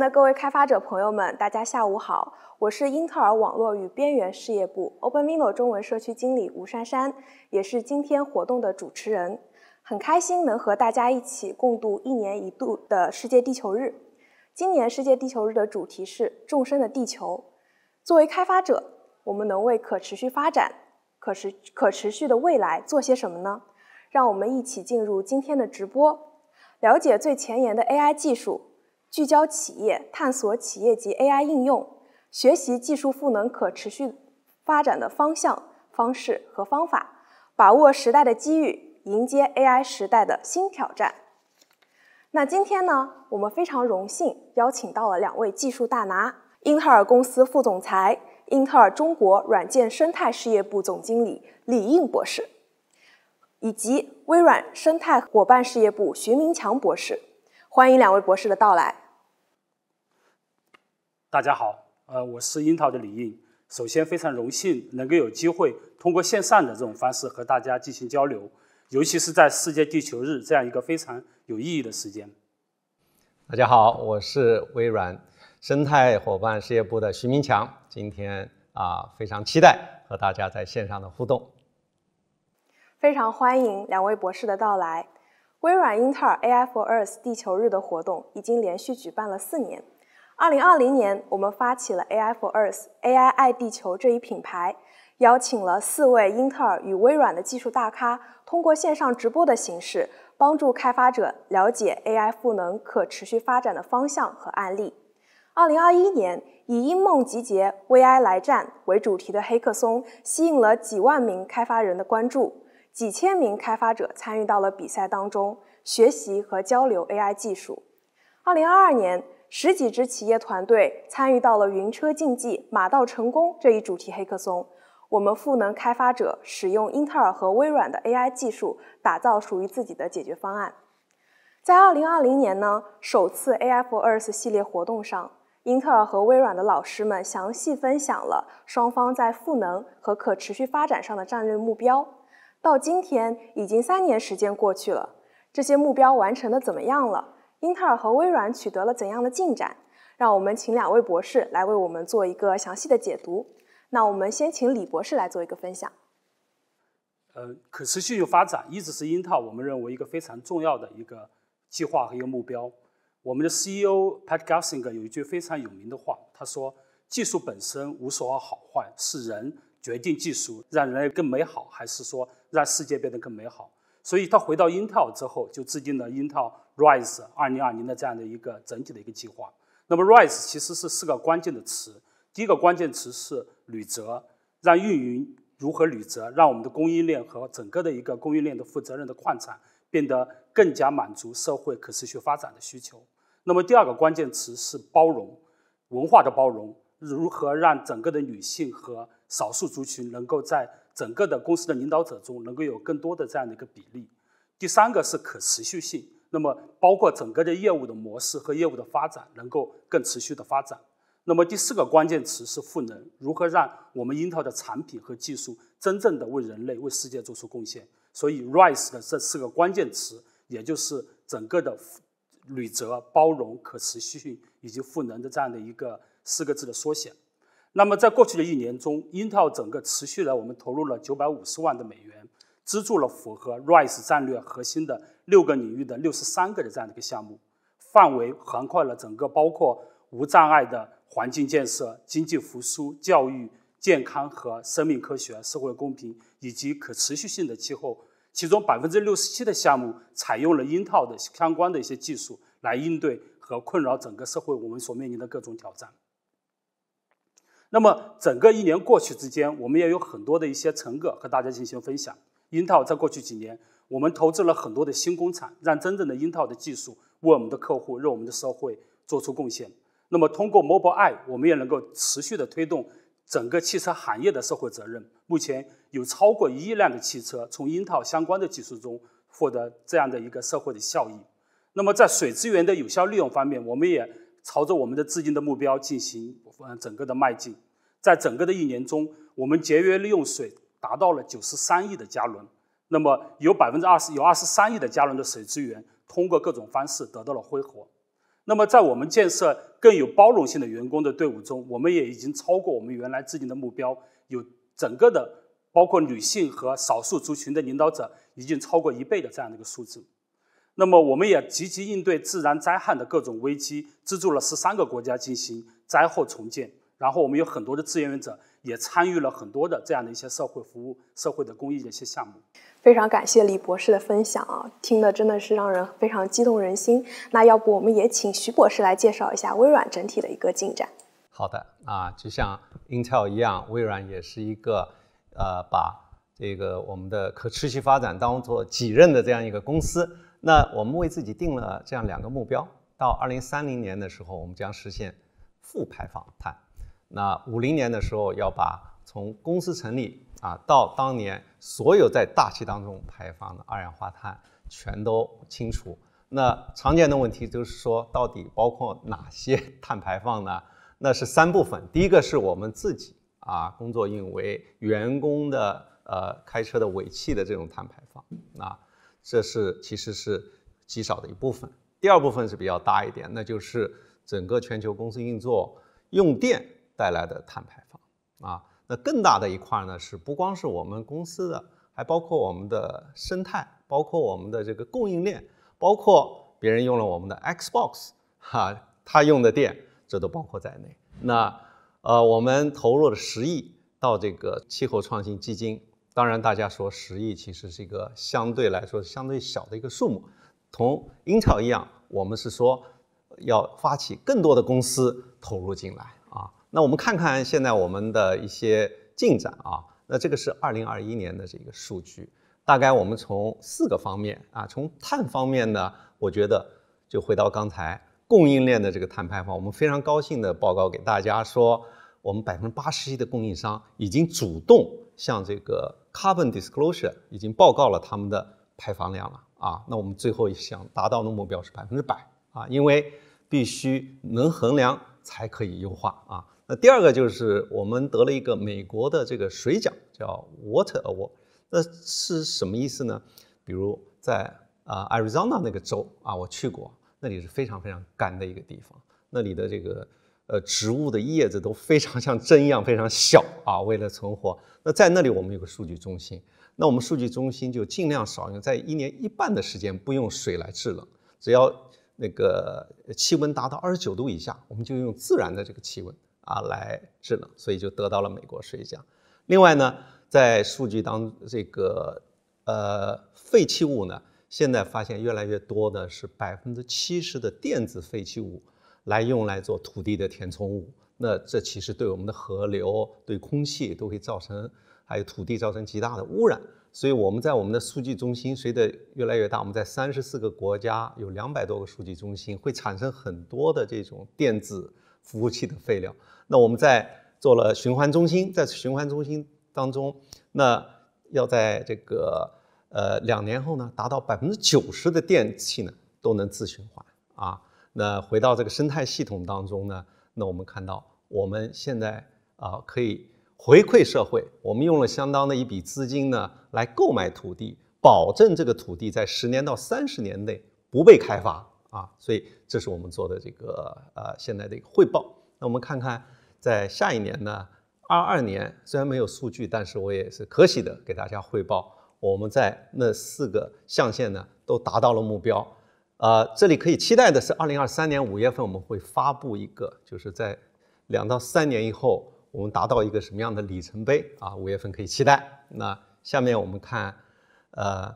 那各位开发者朋友们，大家下午好，我是英特尔网络与边缘事业部 OpenVINO 中文社区经理吴珊珊，也是今天活动的主持人。很开心能和大家一起共度一年一度的世界地球日。今年世界地球日的主题是“众生的地球”。作为开发者，我们能为可持续发展、可持可持续的未来做些什么呢？让我们一起进入今天的直播，了解最前沿的 AI 技术。聚焦企业，探索企业级 AI 应用，学习技术赋能可持续发展的方向、方式和方法，把握时代的机遇，迎接 AI 时代的新挑战。那今天呢，我们非常荣幸邀请到了两位技术大拿：英特尔公司副总裁、英特尔中国软件生态事业部总经理李应博士，以及微软生态伙伴事业部徐明强博士。欢迎两位博士的到来。大家好，呃，我是樱桃的李印。首先非常荣幸能够有机会通过线上的这种方式和大家进行交流，尤其是在世界地球日这样一个非常有意义的时间。大家好，我是微软生态伙伴事业部的徐明强。今天啊，非常期待和大家在线上的互动。非常欢迎两位博士的到来。微软、英特尔 AI for Earth 地球日的活动已经连续举办了四年。二零二零年，我们发起了 AI for Earth，AI 爱地球这一品牌，邀请了四位英特尔与微软的技术大咖，通过线上直播的形式，帮助开发者了解 AI 赋能可持续发展的方向和案例。二零二一年，以“因梦集结 v i 来战”为主题的黑客松，吸引了几万名开发人的关注，几千名开发者参与到了比赛当中，学习和交流 AI 技术。二零二二年。十几支企业团队参与到了“云车竞技，马到成功”这一主题黑客松。我们赋能开发者，使用英特尔和微软的 AI 技术，打造属于自己的解决方案。在2020年呢，首次 AI for Earth 系列活动上，英特尔和微软的老师们详细分享了双方在赋能和可持续发展上的战略目标。到今天，已经三年时间过去了，这些目标完成的怎么样了？英特尔和微软取得了怎样的进展？让我们请两位博士来为我们做一个详细的解读。那我们先请李博士来做一个分享。呃，可持续发展一直是英特尔我们认为一个非常重要的一个计划和一个目标。我们的 CEO Pat Gelsinger 有一句非常有名的话，他说：“技术本身无所谓好坏，是人决定技术让人类更美好，还是说让世界变得更美好。”所以他回到 Intel 之后，就制定了 Intel Rise 2020的这样的一个整体的一个计划。那么 Rise 其实是四个关键的词，第一个关键词是履责，让运营如何履责，让我们的供应链和整个的一个供应链的负责任的矿产变得更加满足社会可持续发展的需求。那么第二个关键词是包容，文化的包容，如何让整个的女性和少数族群能够在整个的公司的领导者中能够有更多的这样的一个比例。第三个是可持续性，那么包括整个的业务的模式和业务的发展能够更持续的发展。那么第四个关键词是赋能，如何让我们樱桃的产品和技术真正的为人类为世界做出贡献？所以 Rise 的这四个关键词，也就是整个的履责、包容、可持续性以及赋能的这样的一个四个字的缩写。那么，在过去的一年中，英特尔整个持续的，我们投入了九百五十万的美元，资助了符合 Rise 战略核心的六个领域的六十三个的这样的一个项目，范围涵盖了整个包括无障碍的环境建设、经济复苏、教育、健康和生命科学、社会公平以及可持续性的气候。其中百分之六十七的项目采用了英特尔的相关的一些技术来应对和困扰整个社会我们所面临的各种挑战。那么整个一年过去之间，我们也有很多的一些成果和大家进行分享。樱桃在过去几年，我们投资了很多的新工厂，让真正的樱桃的技术为我们的客户、为我们的社会做出贡献。那么通过 Mobile Eye，我们也能够持续的推动整个汽车行业的社会责任。目前有超过一亿辆的汽车从樱桃相关的技术中获得这样的一个社会的效益。那么在水资源的有效利用方面，我们也。朝着我们的制定的目标进行，嗯，整个的迈进。在整个的一年中，我们节约利用水达到了九十三亿的加仑。那么有百分之二十，有二十三亿的加仑的水资源通过各种方式得到了挥霍。那么在我们建设更有包容性的员工的队伍中，我们也已经超过我们原来制定的目标，有整个的包括女性和少数族群的领导者已经超过一倍的这样的一个数字。那么，我们也积极应对自然灾害的各种危机，资助了十三个国家进行灾后重建。然后，我们有很多的志愿者也参与了很多的这样的一些社会服务、社会的公益的一些项目。非常感谢李博士的分享啊，听的真的是让人非常激动人心。那要不我们也请徐博士来介绍一下微软整体的一个进展。好的啊，就像 Intel 一样，微软也是一个呃把。这个我们的可持续发展当做己任的这样一个公司，那我们为自己定了这样两个目标：到二零三零年的时候，我们将实现负排放碳；那五零年的时候，要把从公司成立啊到当年所有在大气当中排放的二氧化碳全都清除。那常见的问题就是说，到底包括哪些 碳排放呢？那是三部分：第一个是我们自己啊工作运维员工的。呃，开车的尾气的这种碳排放啊，这是其实是极少的一部分。第二部分是比较大一点，那就是整个全球公司运作用电带来的碳排放啊。那更大的一块呢，是不光是我们公司的，还包括我们的生态，包括我们的这个供应链，包括别人用了我们的 Xbox 哈，他用的电，这都包括在内。那呃，我们投入了十亿到这个气候创新基金。当然，大家说十亿其实是一个相对来说相对小的一个数目，同英超一样，我们是说要发起更多的公司投入进来啊。那我们看看现在我们的一些进展啊。那这个是二零二一年的这个数据，大概我们从四个方面啊，从碳方面呢，我觉得就回到刚才供应链的这个碳排放，我们非常高兴的报告给大家说，我们百分之八十一的供应商已经主动。像这个 carbon disclosure 已经报告了他们的排放量了啊，那我们最后想达到的目标是百分之百啊，因为必须能衡量才可以优化啊。那第二个就是我们得了一个美国的这个水奖，叫 Water Award。那是什么意思呢？比如在啊 Arizona 那个州啊，我去过，那里是非常非常干的一个地方，那里的这个。呃，植物的叶子都非常像针一样，非常小啊，为了存活。那在那里我们有个数据中心，那我们数据中心就尽量少用，在一年一半的时间不用水来制冷，只要那个气温达到二十九度以下，我们就用自然的这个气温啊来制冷，所以就得到了美国水奖。另外呢，在数据当这个呃废弃物呢，现在发现越来越多的是百分之七十的电子废弃物。来用来做土地的填充物，那这其实对我们的河流、对空气都会造成，还有土地造成极大的污染。所以我们在我们的数据中心，随着越来越大，我们在三十四个国家有两百多个数据中心，会产生很多的这种电子服务器的废料。那我们在做了循环中心，在循环中心当中，那要在这个呃两年后呢，达到百分之九十的电器呢都能自循环啊。那回到这个生态系统当中呢，那我们看到我们现在啊可以回馈社会，我们用了相当的一笔资金呢来购买土地，保证这个土地在十年到三十年内不被开发啊，所以这是我们做的这个呃现在的一个汇报。那我们看看在下一年呢，二二年虽然没有数据，但是我也是可喜的给大家汇报，我们在那四个象限呢都达到了目标。呃，这里可以期待的是，二零二三年五月份我们会发布一个，就是在两到三年以后，我们达到一个什么样的里程碑啊？五月份可以期待。那下面我们看，呃，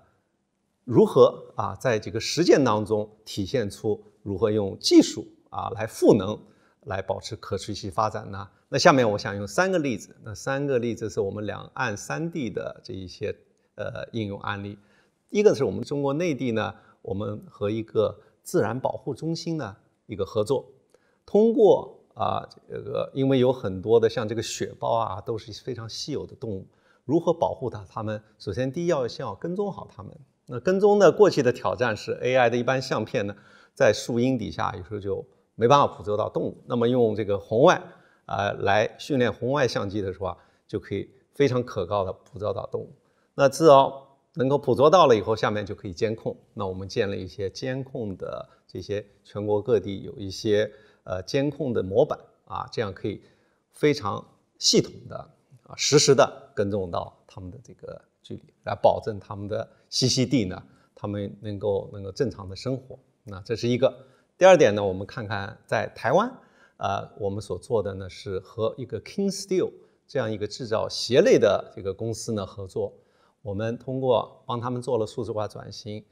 如何啊，在这个实践当中体现出如何用技术啊来赋能，来保持可持续发展呢？那下面我想用三个例子，那三个例子是我们两岸三地的这一些呃应用案例。一个是我们中国内地呢。我们和一个自然保护中心呢一个合作，通过啊这个，因为有很多的像这个雪豹啊都是非常稀有的动物，如何保护它？它们首先第一要先要跟踪好它们。那跟踪呢，过去的挑战是 AI 的一般相片呢，在树荫底下有时候就没办法捕捉到动物。那么用这个红外啊来训练红外相机的时候，啊，就可以非常可靠的捕捉到动物。那至少。能够捕捉到了以后，下面就可以监控。那我们建了一些监控的这些全国各地有一些呃监控的模板啊，这样可以非常系统的啊实时的跟踪到他们的这个距离，来保证他们的栖息地呢，他们能够能够正常的生活。那这是一个。第二点呢，我们看看在台湾，呃，我们所做的呢是和一个 King Steel 这样一个制造鞋类的这个公司呢合作。我们通过帮他们做了数字化转型，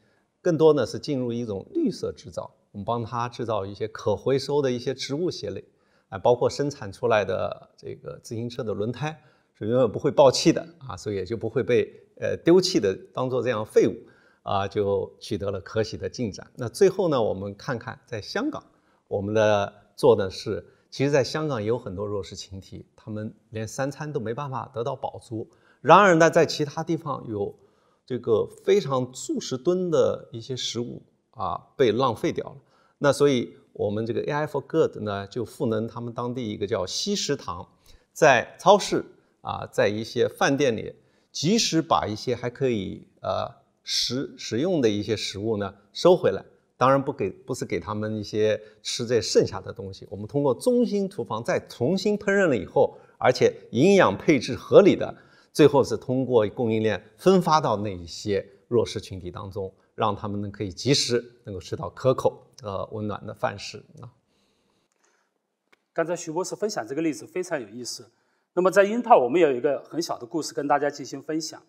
更多呢是进入一种绿色制造。我们帮他制造一些可回收的一些植物鞋类，啊，包括生产出来的这个自行车的轮胎是永远不会爆气的啊，所以也就不会被呃丢弃的当做这样废物啊，就取得了可喜的进展。那最后呢，我们看看在香港，我们的做的是，其实在香港也有很多弱势群体，他们连三餐都没办法得到饱足。然而呢，在其他地方有这个非常数十吨的一些食物啊被浪费掉了。那所以我们这个 AI for Good 呢，就赋能他们当地一个叫西食堂，在超市啊，在一些饭店里，及时把一些还可以呃食食用的一些食物呢收回来。当然不给不是给他们一些吃这剩下的东西。我们通过中心厨房再重新烹饪了以后，而且营养配置合理的。最后是通过供应链分发到那一些弱势群体当中，让他们能可以及时能够吃到可口、呃温暖的饭食啊。刚才徐博士分享这个例子非常有意思。那么在樱桃，我们也有一个很小的故事跟大家进行分享。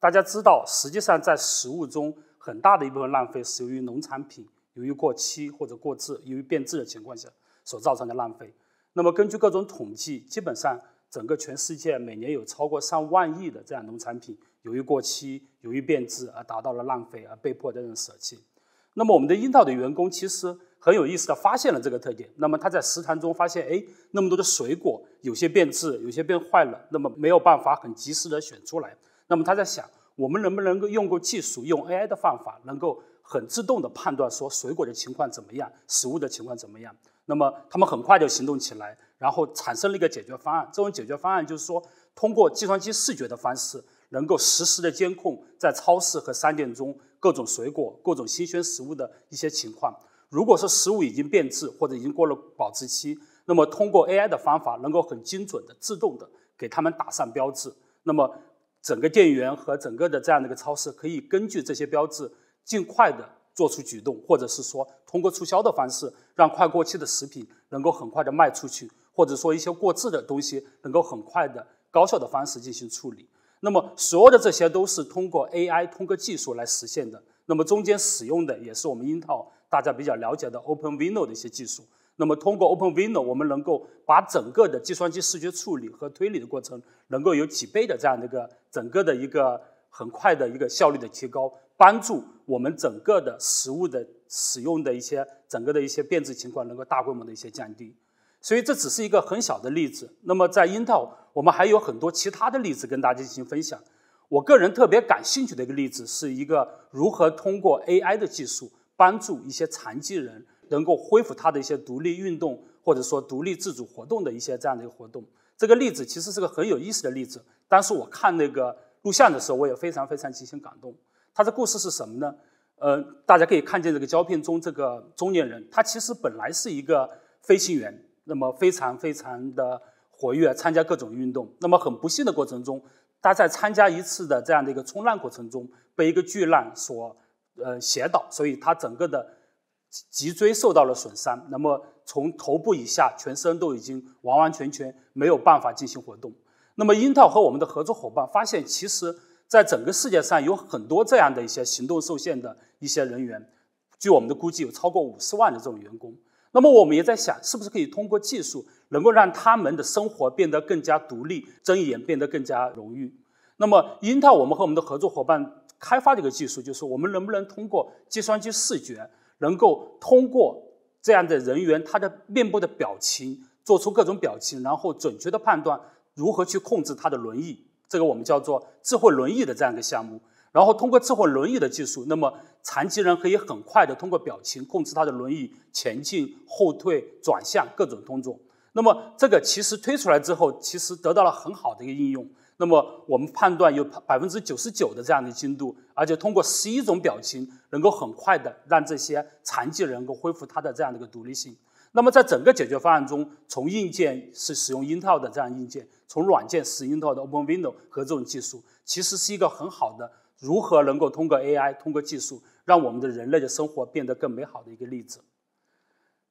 大家知道，实际上在食物中很大的一部分浪费是由于农产品由于过期或者过质、由于变质的情况下所造成的浪费。那么根据各种统计，基本上。整个全世界每年有超过上万亿的这样农产品，由于过期、由于变质而达到了浪费，而被迫这种舍弃。那么我们的樱桃的员工其实很有意思的发现了这个特点。那么他在食堂中发现，哎，那么多的水果有些变质，有些变坏了，那么没有办法很及时的选出来。那么他在想，我们能不能够用过技术，用 AI 的方法，能够很自动的判断说水果的情况怎么样，食物的情况怎么样？那么他们很快就行动起来。然后产生了一个解决方案。这种解决方案就是说，通过计算机视觉的方式，能够实时的监控在超市和商店中各种水果、各种新鲜食物的一些情况。如果说食物已经变质或者已经过了保质期，那么通过 AI 的方法，能够很精准的自动的给他们打上标志。那么整个店员和整个的这样的一个超市可以根据这些标志，尽快的做出举动，或者是说通过促销的方式，让快过期的食品能够很快的卖出去。或者说一些过质的东西，能够很快的高效的方式进行处理。那么所有的这些都是通过 AI 通过技术来实现的。那么中间使用的也是我们樱桃大家比较了解的 OpenVINO 的一些技术。那么通过 OpenVINO，我们能够把整个的计算机视觉处理和推理的过程，能够有几倍的这样的一个整个的一个很快的一个效率的提高，帮助我们整个的实物的使用的一些整个的一些变质情况能够大规模的一些降低。所以这只是一个很小的例子。那么在樱桃，我们还有很多其他的例子跟大家进行分享。我个人特别感兴趣的一个例子，是一个如何通过 AI 的技术帮助一些残疾人能够恢复他的一些独立运动，或者说独立自主活动的一些这样的一个活动。这个例子其实是个很有意思的例子。当时我看那个录像的时候，我也非常非常进行感动。他的故事是什么呢？呃，大家可以看见这个胶片中这个中年人，他其实本来是一个飞行员。那么非常非常的活跃，参加各种运动。那么很不幸的过程中，他在参加一次的这样的一个冲浪过程中，被一个巨浪所呃斜倒，所以他整个的脊椎受到了损伤。那么从头部以下，全身都已经完完全全没有办法进行活动。那么樱桃和我们的合作伙伴发现，其实在整个世界上有很多这样的一些行动受限的一些人员，据我们的估计，有超过五十万的这种员工。那么我们也在想，是不是可以通过技术能够让他们的生活变得更加独立、尊严，变得更加荣誉？那么，特尔，我们和我们的合作伙伴开发的一个技术，就是我们能不能通过计算机视觉，能够通过这样的人员他的面部的表情，做出各种表情，然后准确的判断如何去控制他的轮椅？这个我们叫做智慧轮椅的这样一个项目。然后通过智慧轮椅的技术，那么残疾人可以很快的通过表情控制他的轮椅前进、后退、转向各种动作。那么这个其实推出来之后，其实得到了很好的一个应用。那么我们判断有百分之九十九的这样的精度，而且通过十一种表情，能够很快的让这些残疾人能够恢复他的这样的一个独立性。那么在整个解决方案中，从硬件是使用 Intel 的这样硬件，从软件是 Intel 的 Open Window 和这种技术，其实是一个很好的。如何能够通过 AI，通过技术，让我们的人类的生活变得更美好的一个例子。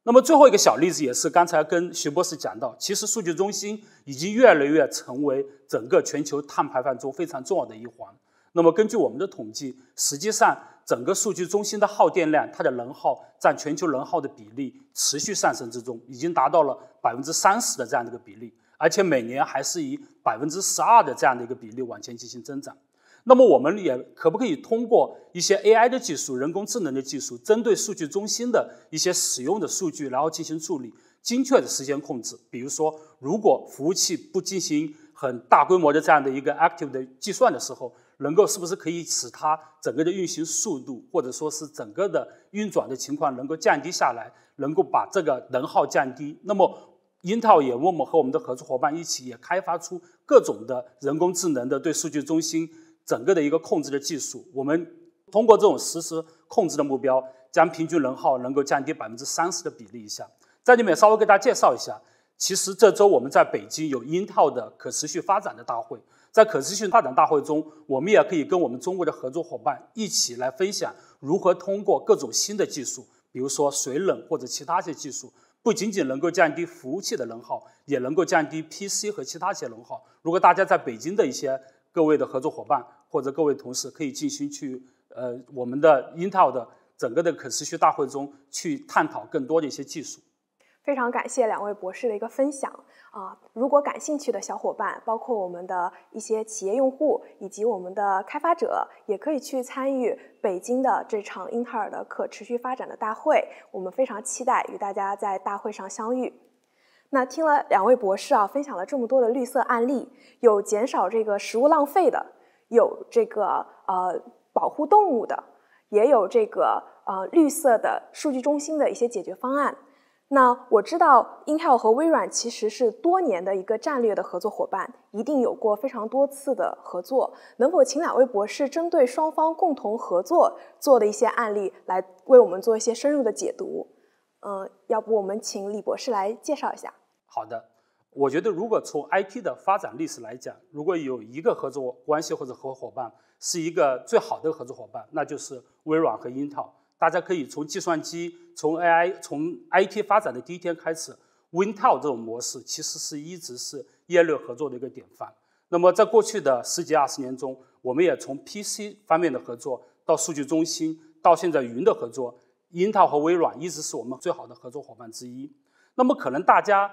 那么最后一个小例子，也是刚才跟徐博士讲到，其实数据中心已经越来越成为整个全球碳排放中非常重要的一环。那么根据我们的统计，实际上整个数据中心的耗电量，它的能耗占全球能耗的比例持续上升之中，已经达到了百分之三十的这样的一个比例，而且每年还是以百分之十二的这样的一个比例往前进行增长。那么我们也可不可以通过一些 AI 的技术、人工智能的技术，针对数据中心的一些使用的数据，然后进行处理，精确的时间控制。比如说，如果服务器不进行很大规模的这样的一个 active 的计算的时候，能够是不是可以使它整个的运行速度，或者说是整个的运转的情况能够降低下来，能够把这个能耗降低。那么，英特尔也我们和我们的合作伙伴一起也开发出各种的人工智能的对数据中心。整个的一个控制的技术，我们通过这种实时控制的目标，将平均能耗能够降低百分之三十的比例以下。在这里稍微给大家介绍一下，其实这周我们在北京有英特尔的可持续发展的大会，在可持续发展大会中，我们也可以跟我们中国的合作伙伴一起来分享，如何通过各种新的技术，比如说水冷或者其他一些技术，不仅仅能够降低服务器的能耗，也能够降低 PC 和其他一些能耗。如果大家在北京的一些各位的合作伙伴，或者各位同事可以进行去，呃，我们的 Intel 的整个的可持续大会中去探讨更多的一些技术。非常感谢两位博士的一个分享啊！如果感兴趣的小伙伴，包括我们的一些企业用户以及我们的开发者，也可以去参与北京的这场英特尔的可持续发展的大会。我们非常期待与大家在大会上相遇。那听了两位博士啊，分享了这么多的绿色案例，有减少这个食物浪费的。有这个呃保护动物的，也有这个呃绿色的数据中心的一些解决方案。那我知道 Intel 和微软其实是多年的一个战略的合作伙伴，一定有过非常多次的合作。能否请两位博士针对双方共同合作做的一些案例来为我们做一些深入的解读？嗯，要不我们请李博士来介绍一下。好的。我觉得，如果从 IT 的发展历史来讲，如果有一个合作关系或者合作伙伴是一个最好的合作伙伴，那就是微软和英特尔。大家可以从计算机、从 AI、从 IT 发展的第一天开始 w i n t e l 这种模式其实是一直是业内合作的一个典范。那么在过去的十几二十年中，我们也从 PC 方面的合作到数据中心，到现在云的合作，英特尔和微软一直是我们最好的合作伙伴之一。那么可能大家。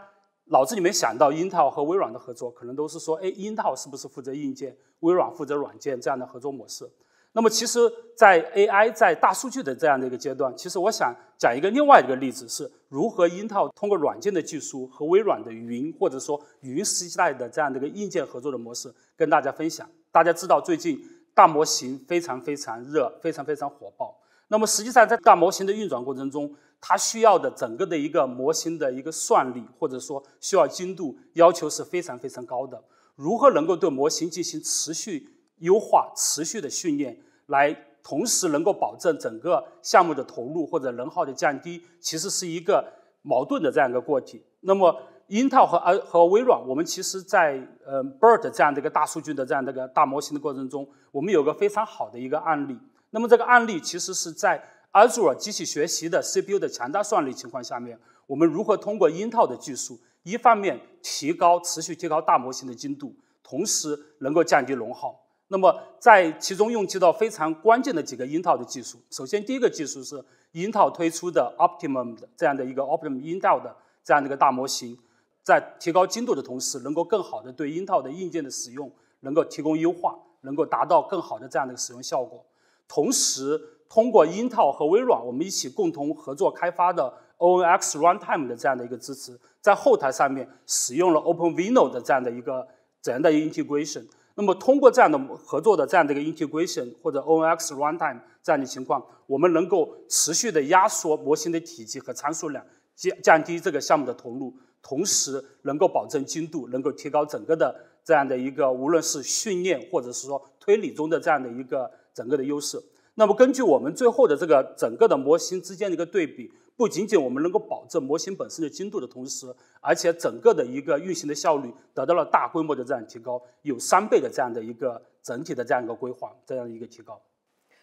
脑子里面想到英特尔和微软的合作，可能都是说，哎，英特尔是不是负责硬件，微软负责软件这样的合作模式。那么其实，在 AI 在大数据的这样的一个阶段，其实我想讲一个另外一个例子，是如何英特尔通过软件的技术和微软的云或者说云时代的这样的一个硬件合作的模式跟大家分享。大家知道最近大模型非常非常热，非常非常火爆。那么实际上在大模型的运转过程中。它需要的整个的一个模型的一个算力，或者说需要精度要求是非常非常高的。如何能够对模型进行持续优化、持续的训练，来同时能够保证整个项目的投入或者能耗的降低，其实是一个矛盾的这样一个过程。那么英特尔和和微软，我们其实在呃 BERT 这样的一个大数据的这样的一个大模型的过程中，我们有个非常好的一个案例。那么这个案例其实是在。Azure 机器学习的 CPU 的强大算力情况下面，我们如何通过 Intel 的技术，一方面提高、持续提高大模型的精度，同时能够降低能耗。那么，在其中用到非常关键的几个 Intel 的技术。首先，第一个技术是 Intel 推出的 Optimum 的这样的一个 Optimum Intel 的这样的一个大模型，在提高精度的同时，能够更好的对 Intel 的硬件的使用能够提供优化，能够达到更好的这样的一个使用效果。同时，通过英尔和微软，我们一起共同合作开发的 ONNX Runtime 的这样的一个支持，在后台上面使用了 OpenVINO 的这样的一个怎样的 integration。那么通过这样的合作的这样的一个 integration，或者 ONNX Runtime 这样的情况，我们能够持续的压缩模型的体积和参数量，降降低这个项目的投入，同时能够保证精度，能够提高整个的这样的一个无论是训练或者是说推理中的这样的一个整个的优势。那么根据我们最后的这个整个的模型之间的一个对比，不仅仅我们能够保证模型本身的精度的同时，而且整个的一个运行的效率得到了大规模的这样提高，有三倍的这样的一个整体的这样一个规划，这样一个提高。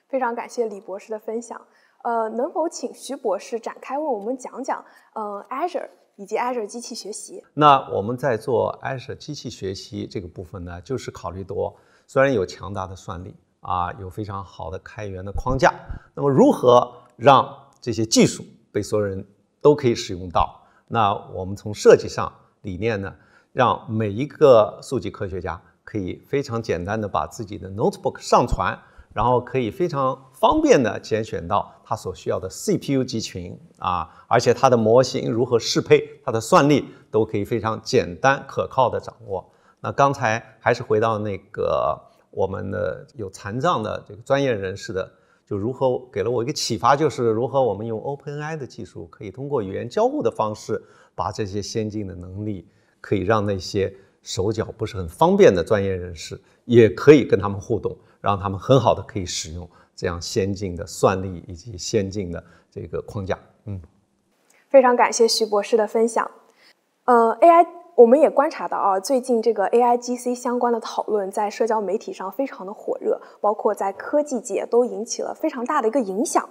非常感谢李博士的分享，呃，能否请徐博士展开为我们讲讲，嗯，Azure 以及 Azure 机器学习？那我们在做 Azure 机器学习这个部分呢，就是考虑多，虽然有强大的算力。啊，有非常好的开源的框架。那么，如何让这些技术被所有人都可以使用到？那我们从设计上理念呢，让每一个数据科学家可以非常简单的把自己的 notebook 上传，然后可以非常方便的拣选到他所需要的 CPU 集群啊，而且它的模型如何适配，它的算力都可以非常简单可靠的掌握。那刚才还是回到那个。我们的有残障的这个专业人士的，就如何给了我一个启发，就是如何我们用 OpenAI 的技术，可以通过语言交互的方式，把这些先进的能力，可以让那些手脚不是很方便的专业人士，也可以跟他们互动，让他们很好的可以使用这样先进的算力以及先进的这个框架。嗯，非常感谢徐博士的分享。呃，AI。我们也观察到啊，最近这个 A I G C 相关的讨论在社交媒体上非常的火热，包括在科技界都引起了非常大的一个影响。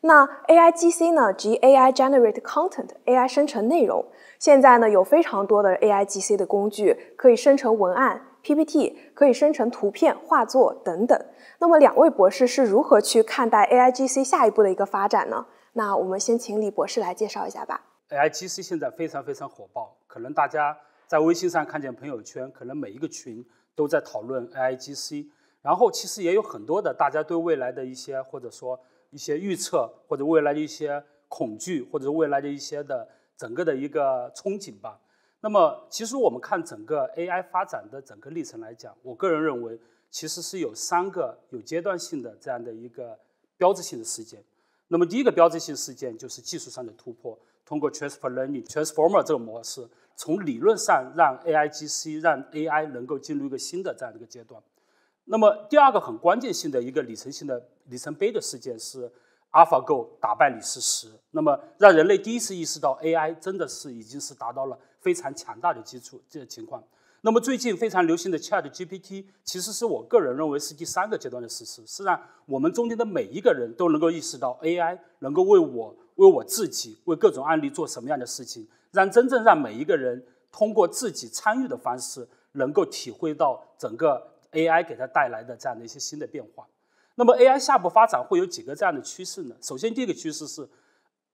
那 A I G C 呢，即 A I Generate Content，A I 生成内容。现在呢，有非常多的 A I G C 的工具可以生成文案、P P T，可以生成图片、画作等等。那么两位博士是如何去看待 A I G C 下一步的一个发展呢？那我们先请李博士来介绍一下吧。A I G C 现在非常非常火爆，可能大家在微信上看见朋友圈，可能每一个群都在讨论 A I G C，然后其实也有很多的大家对未来的一些或者说一些预测，或者未来的一些恐惧，或者未来的一些的整个的一个憧憬吧。那么其实我们看整个 A I 发展的整个历程来讲，我个人认为其实是有三个有阶段性的这样的一个标志性的事件。那么第一个标志性事件就是技术上的突破。通过 t r a n s f e r l e a r n n i g transformer 这个模式，从理论上让 AI G C 让 AI 能够进入一个新的这样的一个阶段。那么，第二个很关键性的一个里程性的里程碑的事件是 AlphaGo 打败李世石。那么，让人类第一次意识到 AI 真的是已经是达到了非常强大的基础这个情况。那么最近非常流行的 ChatGPT，其实是我个人认为是第三个阶段的实施，是让我们中间的每一个人都能够意识到 AI 能够为我、为我自己、为各种案例做什么样的事情，让真正让每一个人通过自己参与的方式，能够体会到整个 AI 给它带来的这样的一些新的变化。那么 AI 下步发展会有几个这样的趋势呢？首先第一个趋势是，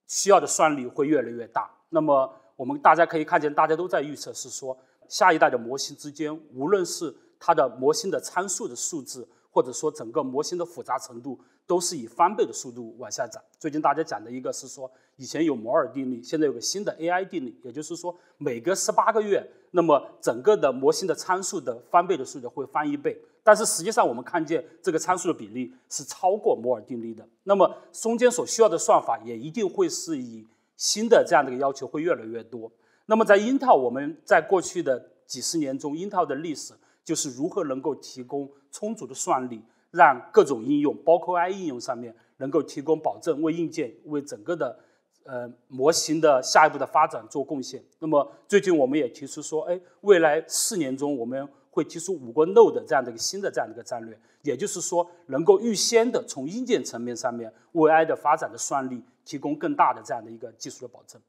需要的算力会越来越大。那么我们大家可以看见，大家都在预测是说。下一代的模型之间，无论是它的模型的参数的数字，或者说整个模型的复杂程度，都是以翻倍的速度往下涨。最近大家讲的一个是说，以前有摩尔定律，现在有个新的 AI 定律，也就是说，每隔十八个月，那么整个的模型的参数的翻倍的速度会翻一倍。但是实际上我们看见这个参数的比例是超过摩尔定律的，那么中间所需要的算法也一定会是以新的这样的一个要求会越来越多。那么，在英尔，我们在过去的几十年中，英尔的历史就是如何能够提供充足的算力，让各种应用，包括 AI 应用上面，能够提供保证，为硬件、为整个的呃模型的下一步的发展做贡献。那么，最近我们也提出说，哎，未来四年中，我们会提出五个 No 的这样的一个新的这样的一个战略，也就是说，能够预先的从硬件层面上面为 AI 的发展的算力提供更大的这样的一个技术的保证。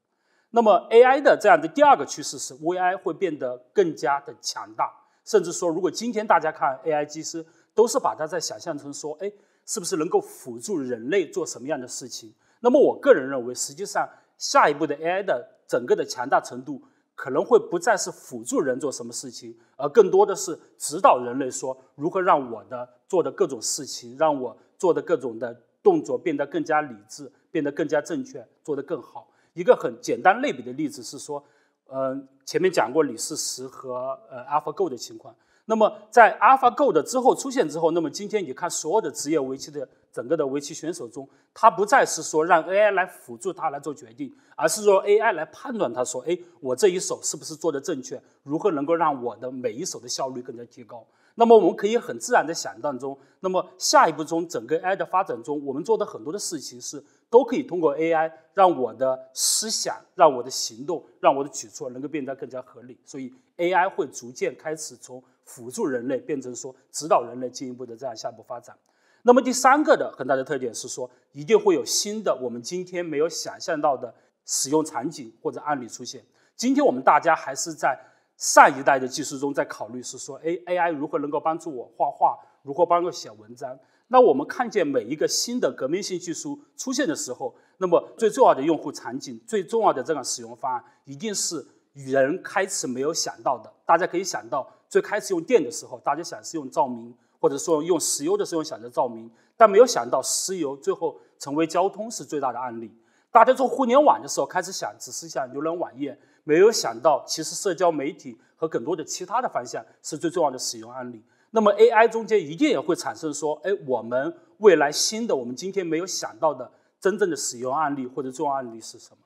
那么，AI 的这样的第二个趋势是 v i 会变得更加的强大。甚至说，如果今天大家看 AI 机师，都是把它在想象成说，哎，是不是能够辅助人类做什么样的事情？那么，我个人认为，实际上下一步的 AI 的整个的强大程度，可能会不再是辅助人做什么事情，而更多的是指导人类说，如何让我的做的各种事情，让我做的各种的动作变得更加理智，变得更加正确，做得更好。一个很简单类比的例子是说，嗯，前面讲过李世石和呃 AlphaGo 的情况。那么在 AlphaGo 的之后出现之后，那么今天你看所有的职业围棋的整个的围棋选手中，他不再是说让 AI 来辅助他来做决定，而是说 AI 来判断他说，哎，我这一手是不是做的正确，如何能够让我的每一手的效率更加提高。那么我们可以很自然的想象中，那么下一步中整个 AI 的发展中，我们做的很多的事情是。都可以通过 AI 让我的思想、让我的行动、让我的举措能够变得更加合理，所以 AI 会逐渐开始从辅助人类变成说指导人类进一步的这样下一步发展。那么第三个的很大的特点是说，一定会有新的我们今天没有想象到的使用场景或者案例出现。今天我们大家还是在上一代的技术中在考虑是说，A AI 如何能够帮助我画画，如何帮助写文章。那我们看见每一个新的革命性技术出现的时候，那么最重要的用户场景、最重要的这个使用方案，一定是人开始没有想到的。大家可以想到，最开始用电的时候，大家想是用照明，或者说用石油的时候想着照明，但没有想到石油最后成为交通是最大的案例。大家做互联网的时候开始想，只是想浏览网页，没有想到其实社交媒体和更多的其他的方向是最重要的使用案例。那么 AI 中间一定也会产生说，哎，我们未来新的我们今天没有想到的真正的使用案例或者重要案例是什么？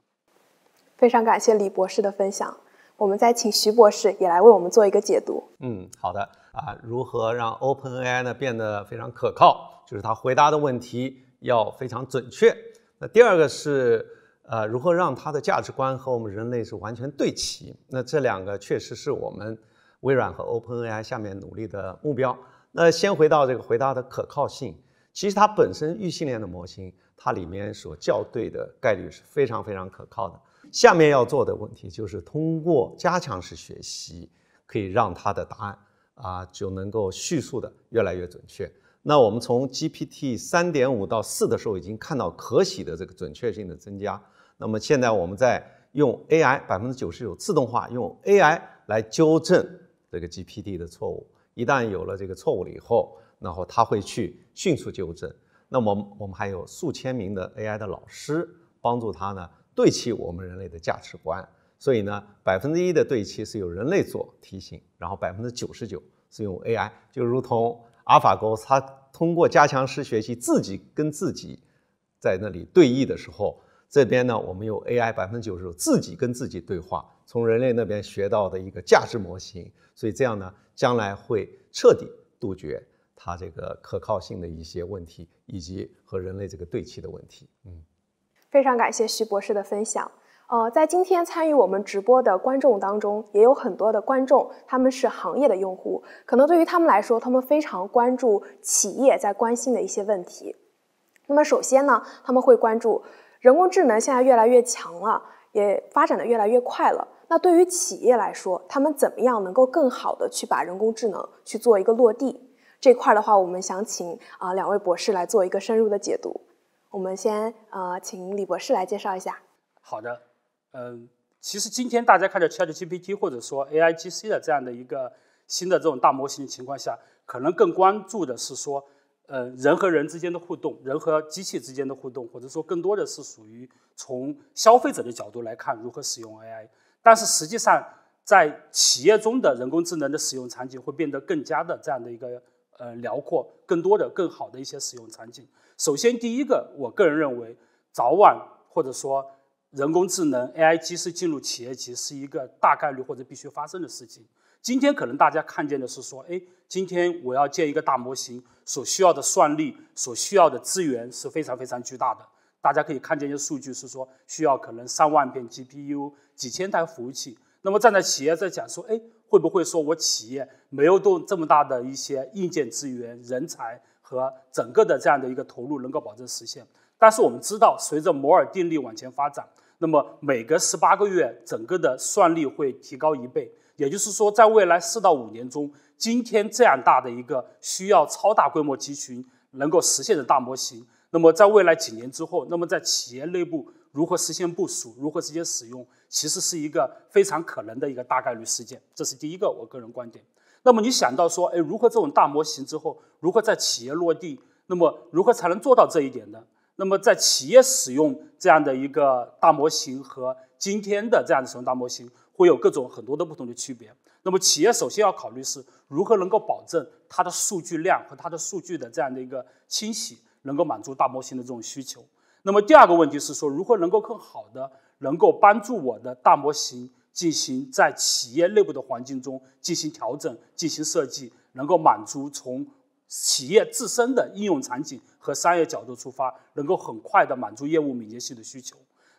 非常感谢李博士的分享，我们再请徐博士也来为我们做一个解读。嗯，好的啊，如何让 OpenAI 呢变得非常可靠？就是他回答的问题要非常准确。那第二个是，呃，如何让他的价值观和我们人类是完全对齐？那这两个确实是我们。微软和 OpenAI 下面努力的目标，那先回到这个回答的可靠性。其实它本身预训练的模型，它里面所校对的概率是非常非常可靠的。下面要做的问题就是通过加强式学习，可以让它的答案啊就能够迅速的越来越准确。那我们从 GPT 三点五到四的时候已经看到可喜的这个准确性的增加。那么现在我们在用 AI 百分之九十九自动化用 AI 来纠正。这个 GPD 的错误，一旦有了这个错误了以后，然后他会去迅速纠正。那么我们还有数千名的 AI 的老师帮助他呢，对齐我们人类的价值观。所以呢，百分之一的对齐是由人类做提醒，然后百分之九十九是用 AI。就如同阿尔法狗，它通过加强式学习自己跟自己在那里对弈的时候，这边呢我们用 AI 百分之九十九自己跟自己对话。从人类那边学到的一个价值模型，所以这样呢，将来会彻底杜绝它这个可靠性的一些问题，以及和人类这个对齐的问题。嗯，非常感谢徐博士的分享。呃，在今天参与我们直播的观众当中，也有很多的观众，他们是行业的用户，可能对于他们来说，他们非常关注企业在关心的一些问题。那么，首先呢，他们会关注人工智能现在越来越强了。也发展的越来越快了。那对于企业来说，他们怎么样能够更好的去把人工智能去做一个落地？这块的话，我们想请啊两位博士来做一个深入的解读。我们先呃请李博士来介绍一下。好的，嗯，其实今天大家看着 ChatGPT 或者说 AIGC 的这样的一个新的这种大模型情况下，可能更关注的是说。呃，人和人之间的互动，人和机器之间的互动，或者说更多的是属于从消费者的角度来看如何使用 AI。但是实际上，在企业中的人工智能的使用场景会变得更加的这样的一个呃辽阔，更多的更好的一些使用场景。首先，第一个，我个人认为，早晚或者说人工智能 AI 机是进入企业级是一个大概率或者必须发生的事情。今天可能大家看见的是说，哎，今天我要建一个大模型，所需要的算力、所需要的资源是非常非常巨大的。大家可以看见一些数据是说，需要可能上万片 GPU、几千台服务器。那么站在企业在讲说，哎，会不会说我企业没有动这么大的一些硬件资源、人才和整个的这样的一个投入能够保证实现？但是我们知道，随着摩尔定律往前发展，那么每隔十八个月，整个的算力会提高一倍。也就是说，在未来四到五年中，今天这样大的一个需要超大规模集群能够实现的大模型，那么在未来几年之后，那么在企业内部如何实现部署、如何直接使用，其实是一个非常可能的一个大概率事件。这是第一个我个人观点。那么你想到说，哎，如何这种大模型之后，如何在企业落地？那么如何才能做到这一点呢？那么在企业使用这样的一个大模型和今天的这样的使用大模型。会有各种很多的不同的区别。那么企业首先要考虑是如何能够保证它的数据量和它的数据的这样的一个清洗能够满足大模型的这种需求。那么第二个问题是说如何能够更好的能够帮助我的大模型进行在企业内部的环境中进行调整、进行设计，能够满足从企业自身的应用场景和商业角度出发，能够很快的满足业务敏捷性的需求。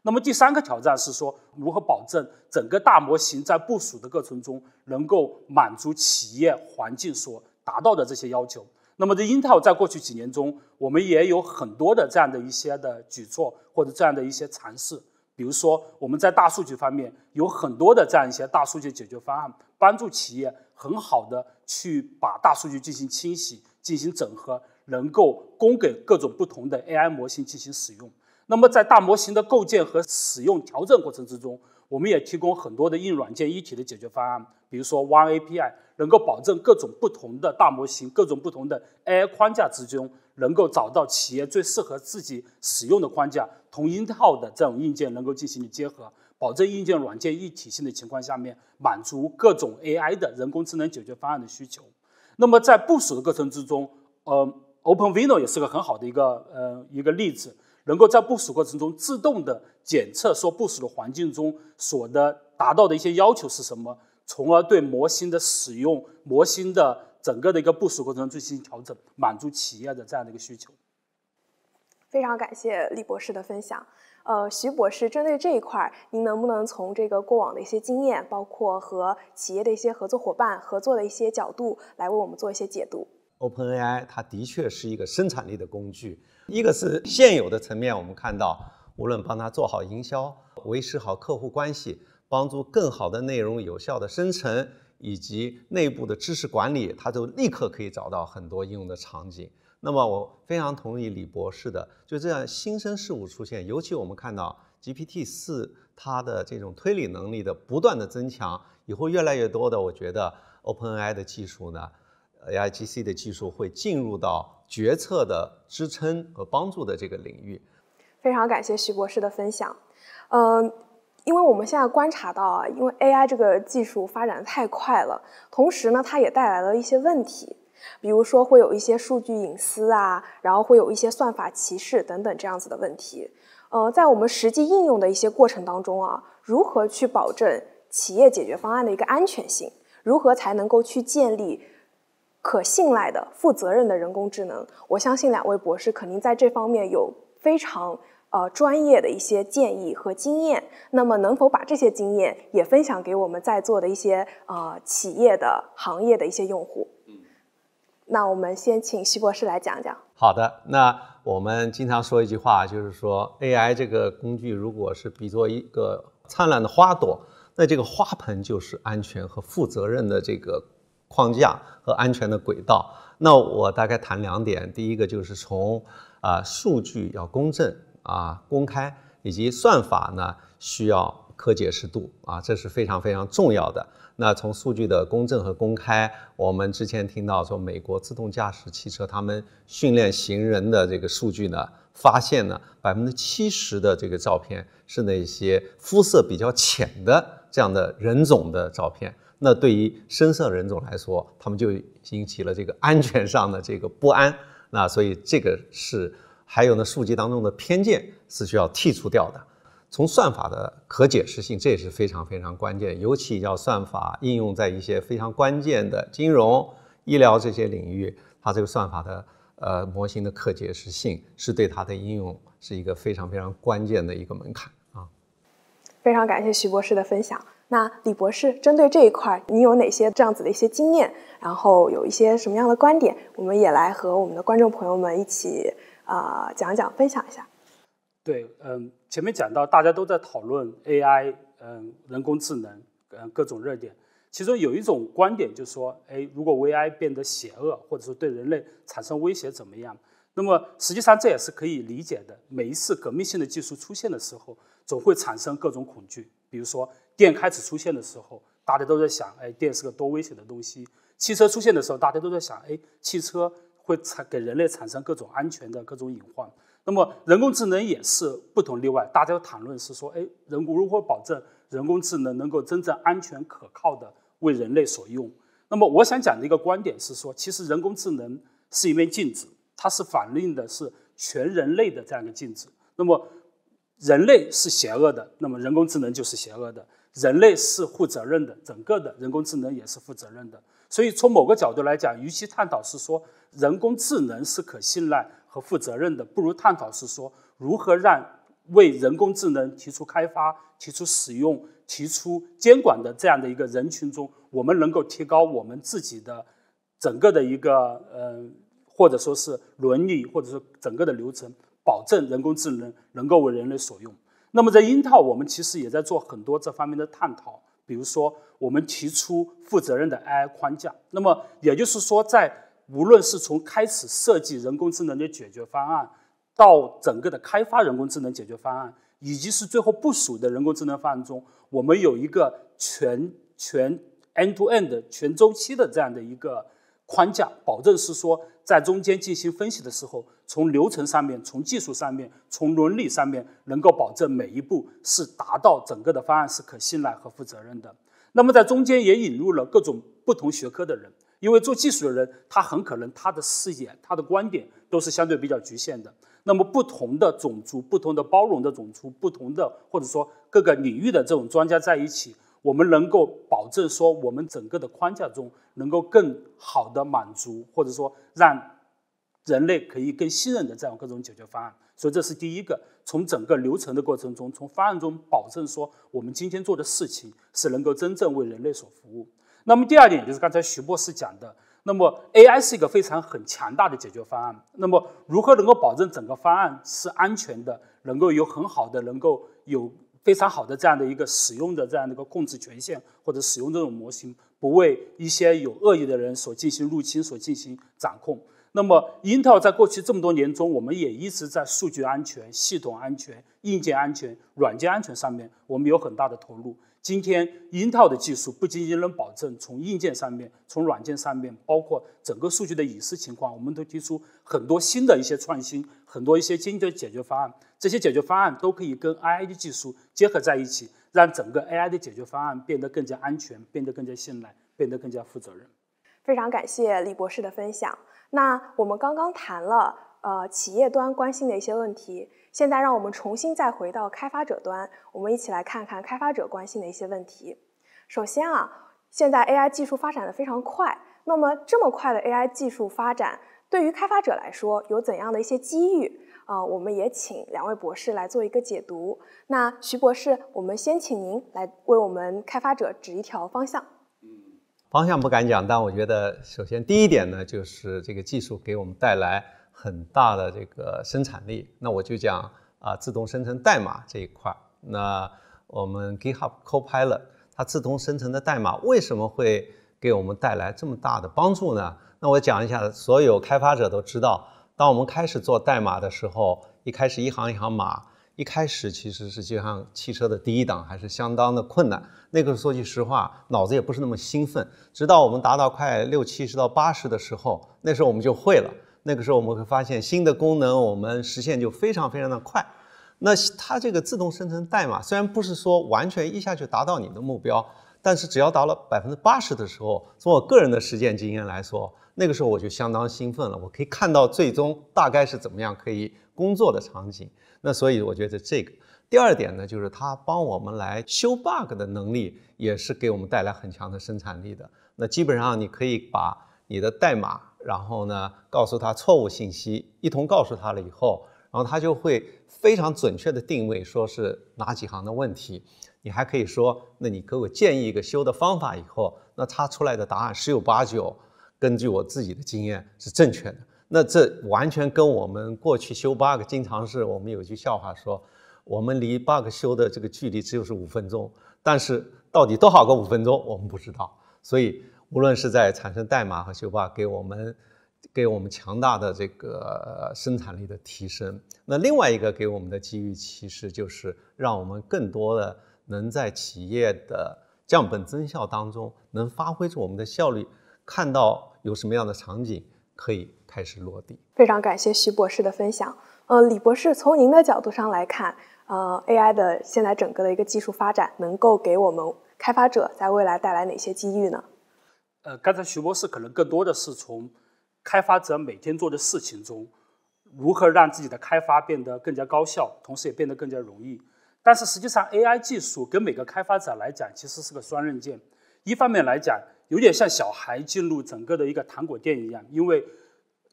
那么第三个挑战是说，如何保证整个大模型在部署的过程中，能够满足企业环境所达到的这些要求？那么 Intel 在过去几年中，我们也有很多的这样的一些的举措或者这样的一些尝试，比如说我们在大数据方面有很多的这样一些大数据解决方案，帮助企业很好的去把大数据进行清洗、进行整合，能够供给各种不同的 AI 模型进行使用。那么，在大模型的构建和使用调整过程之中，我们也提供很多的硬软件一体的解决方案，比如说 One API 能够保证各种不同的大模型、各种不同的 AI 框架之中，能够找到企业最适合自己使用的框架，同一套的这种硬件能够进行的结合，保证硬件软件一体性的情况下面，满足各种 AI 的人工智能解决方案的需求。那么在部署的过程之中，呃，OpenVINO 也是个很好的一个呃一个例子。能够在部署过程中自动的检测说部署的环境中所的达到的一些要求是什么，从而对模型的使用、模型的整个的一个部署过程中进行调整，满足企业的这样的一个需求。非常感谢李博士的分享。呃，徐博士针对这一块，您能不能从这个过往的一些经验，包括和企业的一些合作伙伴合作的一些角度，来为我们做一些解读？OpenAI 它的确是一个生产力的工具。一个是现有的层面，我们看到，无论帮他做好营销、维持好客户关系、帮助更好的内容有效的生成，以及内部的知识管理，他就立刻可以找到很多应用的场景。那么我非常同意李博士的，就这样新生事物出现，尤其我们看到 GPT 四，它的这种推理能力的不断的增强，以后越来越多的，我觉得 OpenAI 的技术呢，AI GC 的技术会进入到。决策的支撑和帮助的这个领域，非常感谢徐博士的分享。嗯，因为我们现在观察到，啊，因为 AI 这个技术发展的太快了，同时呢，它也带来了一些问题，比如说会有一些数据隐私啊，然后会有一些算法歧视等等这样子的问题。呃，在我们实际应用的一些过程当中啊，如何去保证企业解决方案的一个安全性？如何才能够去建立？可信赖的、负责任的人工智能，我相信两位博士肯定在这方面有非常呃专业的一些建议和经验。那么，能否把这些经验也分享给我们在座的一些呃企业的、行业的一些用户？嗯，那我们先请徐博士来讲讲。好的，那我们经常说一句话，就是说 AI 这个工具，如果是比作一个灿烂的花朵，那这个花盆就是安全和负责任的这个。框架和安全的轨道，那我大概谈两点。第一个就是从啊，数据要公正啊、公开，以及算法呢需要可解释度啊，这是非常非常重要的。那从数据的公正和公开，我们之前听到说，美国自动驾驶汽车他们训练行人的这个数据呢，发现呢百分之七十的这个照片是那些肤色比较浅的这样的人种的照片。那对于深色人种来说，他们就引起了这个安全上的这个不安。那所以这个是还有呢，数据当中的偏见是需要剔除掉的。从算法的可解释性，这也是非常非常关键。尤其要算法应用在一些非常关键的金融、医疗这些领域，它这个算法的呃模型的可解释性是对它的应用是一个非常非常关键的一个门槛啊。非常感谢徐博士的分享。那李博士针对这一块，你有哪些这样子的一些经验？然后有一些什么样的观点？我们也来和我们的观众朋友们一起啊讲讲，分享一下。对，嗯，前面讲到大家都在讨论 AI，嗯，人工智能，嗯，各种热点。其中有一种观点就是说，哎，如果 AI 变得邪恶，或者说对人类产生威胁，怎么样？那么实际上这也是可以理解的。每一次革命性的技术出现的时候，总会产生各种恐惧。比如说，电开始出现的时候，大家都在想，哎，电是个多危险的东西。汽车出现的时候，大家都在想，哎，汽车会产给人类产生各种安全的各种隐患。那么，人工智能也是不同例外，大家谈论是说，哎，人工如何保证人工智能能够真正安全可靠的为人类所用？那么，我想讲的一个观点是说，其实人工智能是一面镜子，它是反映的是全人类的这样一个镜子。那么，人类是邪恶的，那么人工智能就是邪恶的。人类是负责任的，整个的人工智能也是负责任的。所以从某个角度来讲，与其探讨是说人工智能是可信赖和负责任的，不如探讨是说如何让为人工智能提出开发、提出使用、提出监管的这样的一个人群中，我们能够提高我们自己的整个的一个呃，或者说是伦理，或者说整个的流程。保证人工智能能够为人类所用。那么，在英特尔，我们其实也在做很多这方面的探讨。比如说，我们提出负责任的 AI 框架。那么，也就是说，在无论是从开始设计人工智能的解决方案，到整个的开发人工智能解决方案，以及是最后部署的人工智能方案中，我们有一个全全 e N d to e N d 全周期的这样的一个框架，保证是说。在中间进行分析的时候，从流程上面、从技术上面、从伦理上面，能够保证每一步是达到整个的方案是可信赖和负责任的。那么在中间也引入了各种不同学科的人，因为做技术的人他很可能他的视野、他的观点都是相对比较局限的。那么不同的种族、不同的包容的种族、不同的或者说各个领域的这种专家在一起。我们能够保证说，我们整个的框架中能够更好的满足，或者说让人类可以更信任的这样各种解决方案。所以这是第一个，从整个流程的过程中，从方案中保证说，我们今天做的事情是能够真正为人类所服务。那么第二点就是刚才徐博士讲的，那么 AI 是一个非常很强大的解决方案。那么如何能够保证整个方案是安全的，能够有很好的能够有。非常好的这样的一个使用的这样的一个控制权限，或者使用这种模型，不为一些有恶意的人所进行入侵、所进行掌控。那么，Intel 在过去这么多年中，我们也一直在数据安全、系统安全、硬件安全、软件安全上面，我们有很大的投入。今天英特尔的技术不仅仅能保证从硬件上面、从软件上面，包括整个数据的隐私情况，我们都提出很多新的一些创新，很多一些新的解决方案。这些解决方案都可以跟 AI 的技术结合在一起，让整个 AI 的解决方案变得更加安全，变得更加信赖，变得更加负责任。非常感谢李博士的分享。那我们刚刚谈了呃企业端关心的一些问题。现在让我们重新再回到开发者端，我们一起来看看开发者关心的一些问题。首先啊，现在 AI 技术发展的非常快，那么这么快的 AI 技术发展，对于开发者来说有怎样的一些机遇啊？我们也请两位博士来做一个解读。那徐博士，我们先请您来为我们开发者指一条方向。嗯，方向不敢讲，但我觉得首先第一点呢，就是这个技术给我们带来。很大的这个生产力，那我就讲啊，自动生成代码这一块那我们 GitHub Copilot 它自动生成的代码为什么会给我们带来这么大的帮助呢？那我讲一下，所有开发者都知道，当我们开始做代码的时候，一开始一行一行码，一开始其实是就像汽车的第一档，还是相当的困难。那个时候说句实话，脑子也不是那么兴奋。直到我们达到快六七十到八十的时候，那时候我们就会了。那个时候我们会发现新的功能，我们实现就非常非常的快。那它这个自动生成代码虽然不是说完全一下就达到你的目标，但是只要到了百分之八十的时候，从我个人的实践经验来说，那个时候我就相当兴奋了。我可以看到最终大概是怎么样可以工作的场景。那所以我觉得这个第二点呢，就是它帮我们来修 bug 的能力也是给我们带来很强的生产力的。那基本上你可以把你的代码。然后呢，告诉他错误信息，一同告诉他了以后，然后他就会非常准确的定位，说是哪几行的问题。你还可以说，那你给我建议一个修的方法以后，那他出来的答案十有八九，根据我自己的经验是正确的。那这完全跟我们过去修 bug 经常是我们有句笑话说，我们离 bug 修的这个距离只有是五分钟，但是到底多少个五分钟我们不知道，所以。无论是在产生代码和修 b 给我们给我们强大的这个生产力的提升。那另外一个给我们的机遇，其实就是让我们更多的能在企业的降本增效当中，能发挥出我们的效率，看到有什么样的场景可以开始落地。非常感谢徐博士的分享。呃，李博士从您的角度上来看，呃，AI 的现在整个的一个技术发展，能够给我们开发者在未来带来哪些机遇呢？呃，刚才徐博士可能更多的是从开发者每天做的事情中，如何让自己的开发变得更加高效，同时也变得更加容易。但是实际上，AI 技术跟每个开发者来讲，其实是个双刃剑。一方面来讲，有点像小孩进入整个的一个糖果店一样，因为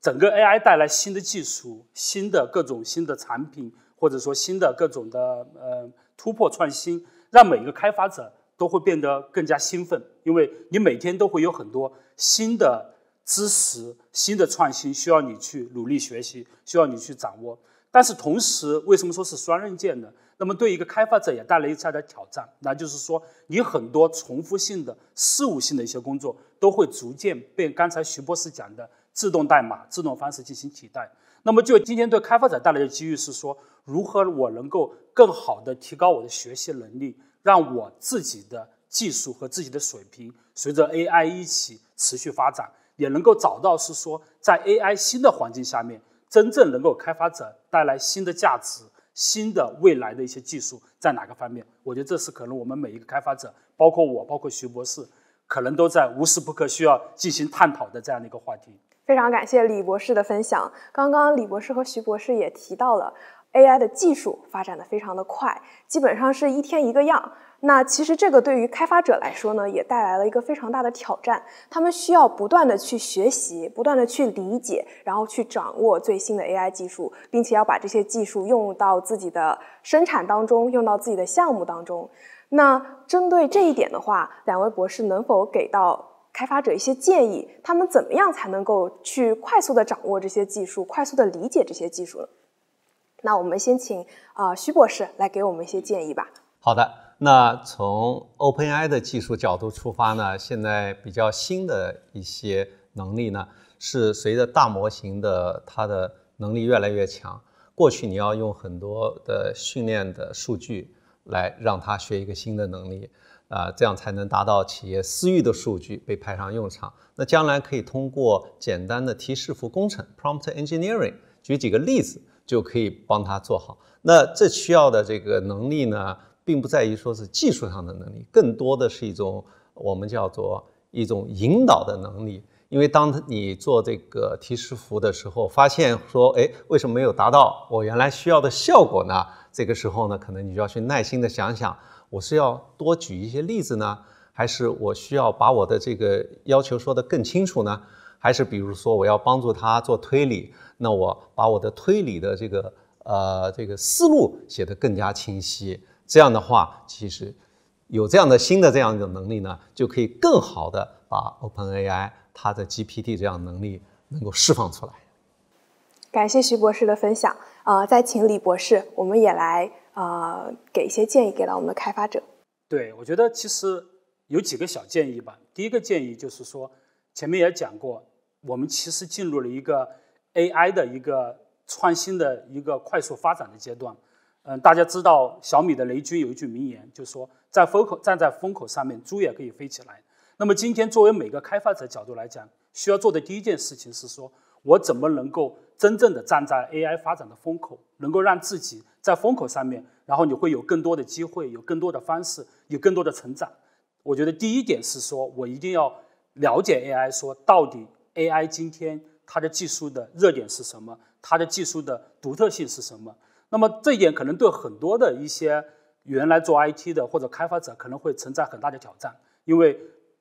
整个 AI 带来新的技术、新的各种新的产品，或者说新的各种的呃突破创新，让每一个开发者。都会变得更加兴奋，因为你每天都会有很多新的知识、新的创新需要你去努力学习，需要你去掌握。但是同时，为什么说是双刃剑呢？那么对一个开发者也带来一大的挑战，那就是说你很多重复性的、事务性的一些工作都会逐渐被刚才徐博士讲的自动代码、自动方式进行替代。那么就今天对开发者带来的机遇是说，如何我能够更好的提高我的学习能力。让我自己的技术和自己的水平随着 AI 一起持续发展，也能够找到是说在 AI 新的环境下面，真正能够开发者带来新的价值、新的未来的一些技术在哪个方面？我觉得这是可能我们每一个开发者，包括我，包括徐博士，可能都在无时不刻需要进行探讨的这样的一个话题。非常感谢李博士的分享。刚刚李博士和徐博士也提到了。AI 的技术发展的非常的快，基本上是一天一个样。那其实这个对于开发者来说呢，也带来了一个非常大的挑战。他们需要不断的去学习，不断的去理解，然后去掌握最新的 AI 技术，并且要把这些技术用到自己的生产当中，用到自己的项目当中。那针对这一点的话，两位博士能否给到开发者一些建议？他们怎么样才能够去快速的掌握这些技术，快速的理解这些技术呢？那我们先请啊，徐博士来给我们一些建议吧。好的，那从 OpenAI 的技术角度出发呢，现在比较新的一些能力呢，是随着大模型的它的能力越来越强，过去你要用很多的训练的数据来让它学一个新的能力，啊，这样才能达到企业私域的数据被派上用场。那将来可以通过简单的提示符工程 （prompt engineering） 举几个例子。就可以帮他做好。那这需要的这个能力呢，并不在于说是技术上的能力，更多的是一种我们叫做一种引导的能力。因为当你做这个提示符的时候，发现说，哎，为什么没有达到我原来需要的效果呢？这个时候呢，可能你就要去耐心的想想，我是要多举一些例子呢，还是我需要把我的这个要求说得更清楚呢？还是比如说，我要帮助他做推理，那我把我的推理的这个呃这个思路写得更加清晰。这样的话，其实有这样的新的这样的能力呢，就可以更好的把 Open AI 它的 GPT 这样能力能够释放出来。感谢徐博士的分享，啊，再请李博士，我们也来啊给一些建议，给到我们的开发者。对，我觉得其实有几个小建议吧。第一个建议就是说，前面也讲过。我们其实进入了一个 AI 的一个创新的一个快速发展的阶段。嗯，大家知道小米的雷军有一句名言，就是说在风口站在风口上面，猪也可以飞起来。那么今天作为每个开发者角度来讲，需要做的第一件事情是说，我怎么能够真正的站在 AI 发展的风口，能够让自己在风口上面，然后你会有更多的机会，有更多的方式，有更多的成长。我觉得第一点是说我一定要了解 AI，说到底。AI 今天它的技术的热点是什么？它的技术的独特性是什么？那么这一点可能对很多的一些原来做 IT 的或者开发者可能会存在很大的挑战，因为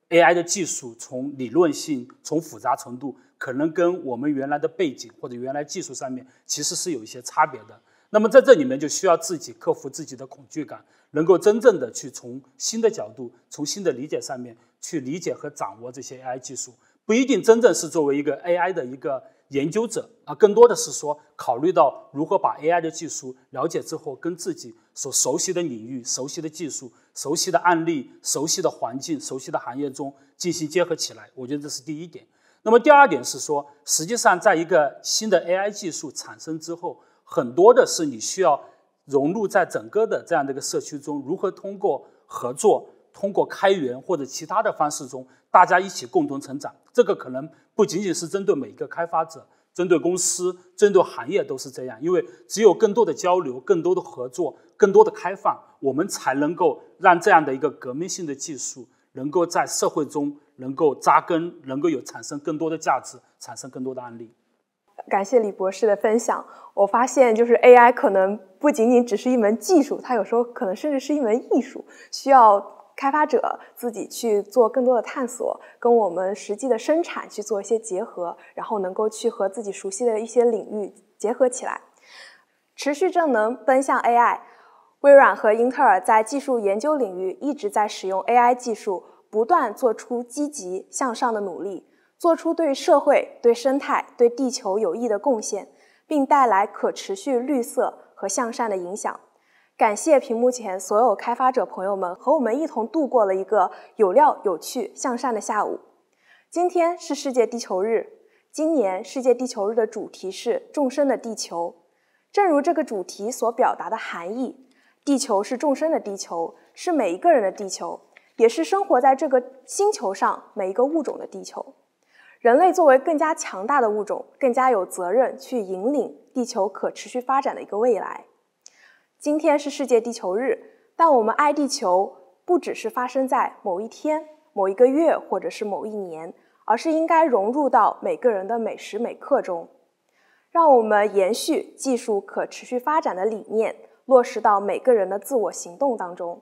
AI 的技术从理论性、从复杂程度，可能跟我们原来的背景或者原来技术上面其实是有一些差别的。那么在这里面就需要自己克服自己的恐惧感，能够真正的去从新的角度、从新的理解上面去理解和掌握这些 AI 技术。不一定真正是作为一个 AI 的一个研究者啊，更多的是说考虑到如何把 AI 的技术了解之后，跟自己所熟悉的领域、熟悉的技术、熟悉的案例、熟悉的环境、熟悉的行业中进行结合起来。我觉得这是第一点。那么第二点是说，实际上在一个新的 AI 技术产生之后，很多的是你需要融入在整个的这样的一个社区中，如何通过合作、通过开源或者其他的方式中，大家一起共同成长。这个可能不仅仅是针对每一个开发者，针对公司，针对行业都是这样。因为只有更多的交流、更多的合作、更多的开放，我们才能够让这样的一个革命性的技术能够在社会中能够扎根，能够有产生更多的价值，产生更多的案例。感谢李博士的分享。我发现，就是 AI 可能不仅仅只是一门技术，它有时候可能甚至是一门艺术，需要。开发者自己去做更多的探索，跟我们实际的生产去做一些结合，然后能够去和自己熟悉的一些领域结合起来，持续正能奔向 AI。微软和英特尔在技术研究领域一直在使用 AI 技术，不断做出积极向上的努力，做出对社会、对生态、对地球有益的贡献，并带来可持续、绿色和向善的影响。感谢屏幕前所有开发者朋友们和我们一同度过了一个有料、有趣、向善的下午。今天是世界地球日，今年世界地球日的主题是“众生的地球”。正如这个主题所表达的含义，地球是众生的地球，是每一个人的地球，也是生活在这个星球上每一个物种的地球。人类作为更加强大的物种，更加有责任去引领地球可持续发展的一个未来。今天是世界地球日，但我们爱地球不只是发生在某一天、某一个月，或者是某一年，而是应该融入到每个人的每时每刻中。让我们延续技术可持续发展的理念，落实到每个人的自我行动当中。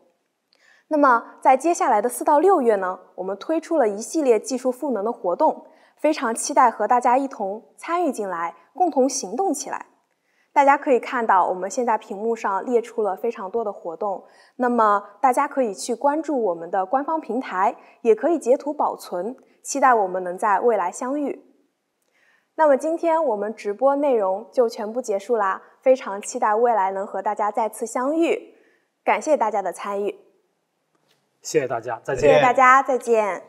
那么，在接下来的四到六月呢，我们推出了一系列技术赋能的活动，非常期待和大家一同参与进来，共同行动起来。大家可以看到，我们现在屏幕上列出了非常多的活动，那么大家可以去关注我们的官方平台，也可以截图保存，期待我们能在未来相遇。那么今天我们直播内容就全部结束啦，非常期待未来能和大家再次相遇，感谢大家的参与。谢谢大家，再见。谢谢大家，再见。